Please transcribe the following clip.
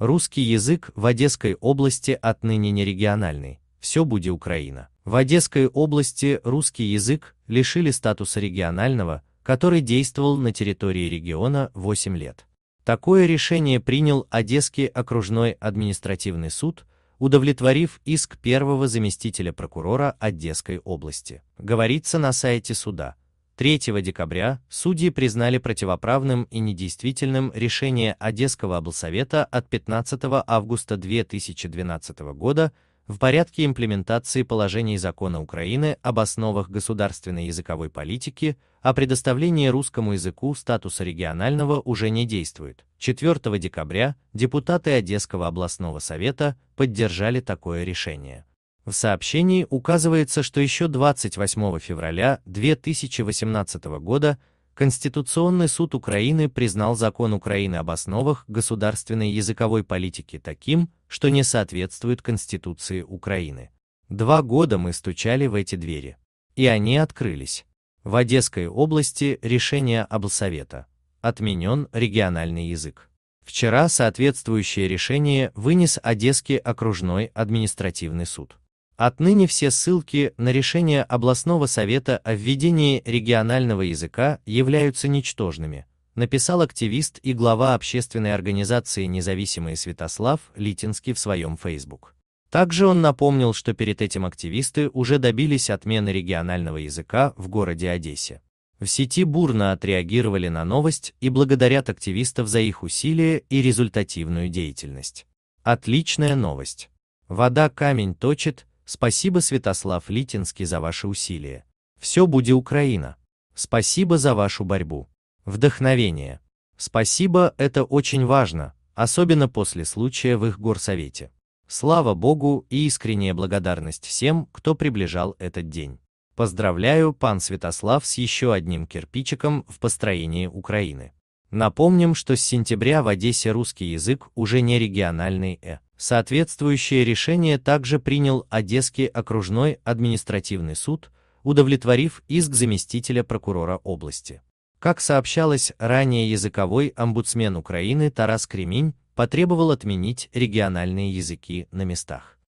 Русский язык в Одесской области отныне не региональный, все будет Украина. В Одесской области русский язык лишили статуса регионального, который действовал на территории региона 8 лет. Такое решение принял Одесский окружной административный суд, удовлетворив иск первого заместителя прокурора Одесской области. Говорится на сайте суда – 3 декабря судьи признали противоправным и недействительным решение Одесского облсовета от 15 августа 2012 года в порядке имплементации положений закона Украины об основах государственной языковой политики о предоставлении русскому языку статуса регионального уже не действует. 4 декабря депутаты Одесского областного совета поддержали такое решение. В сообщении указывается, что еще 28 февраля 2018 года Конституционный суд Украины признал закон Украины об основах государственной языковой политики таким, что не соответствует Конституции Украины. Два года мы стучали в эти двери. И они открылись. В Одесской области решение облсовета. Отменен региональный язык. Вчера соответствующее решение вынес Одесский окружной административный суд. Отныне все ссылки на решение областного совета о введении регионального языка являются ничтожными, написал активист и глава общественной организации «Независимые Святослав» Литинский в своем Facebook. Также он напомнил, что перед этим активисты уже добились отмены регионального языка в городе Одессе. В сети бурно отреагировали на новость и благодарят активистов за их усилия и результативную деятельность. Отличная новость. Вода камень точит, Спасибо, Святослав Литинский, за ваши усилия. Все будет Украина. Спасибо за вашу борьбу. Вдохновение. Спасибо, это очень важно, особенно после случая в их горсовете. Слава Богу и искренняя благодарность всем, кто приближал этот день. Поздравляю, пан Святослав, с еще одним кирпичиком в построении Украины. Напомним, что с сентября в Одессе русский язык уже не региональный «э». Соответствующее решение также принял Одесский окружной административный суд, удовлетворив иск заместителя прокурора области. Как сообщалось ранее, языковой омбудсмен Украины Тарас Кремень потребовал отменить региональные языки на местах.